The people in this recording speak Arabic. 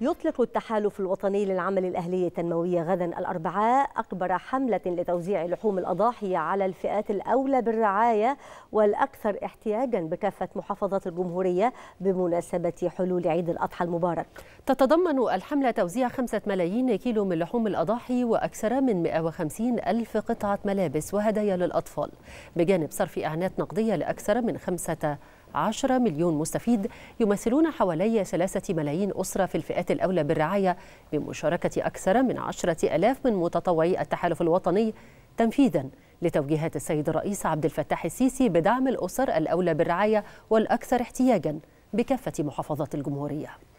يطلق التحالف الوطني للعمل الأهلي التنموي غدا الأربعاء أكبر حملة لتوزيع لحوم الأضاحي على الفئات الأولى بالرعاية والأكثر احتياجا بكافة محافظات الجمهورية بمناسبة حلول عيد الأضحى المبارك تتضمن الحملة توزيع خمسة ملايين كيلو من لحوم الأضاحي وأكثر من 150 ألف قطعة ملابس وهدايا للأطفال بجانب صرف إعانات نقدية لأكثر من خمسة 10 مليون مستفيد يمثلون حوالي 3 ملايين أسرة في الفئات الأولى بالرعاية بمشاركة أكثر من 10 ألاف من متطوعي التحالف الوطني تنفيذاً لتوجيهات السيد الرئيس عبد الفتاح السيسي بدعم الأسر الأولى بالرعاية والأكثر احتياجاً بكافة محافظات الجمهورية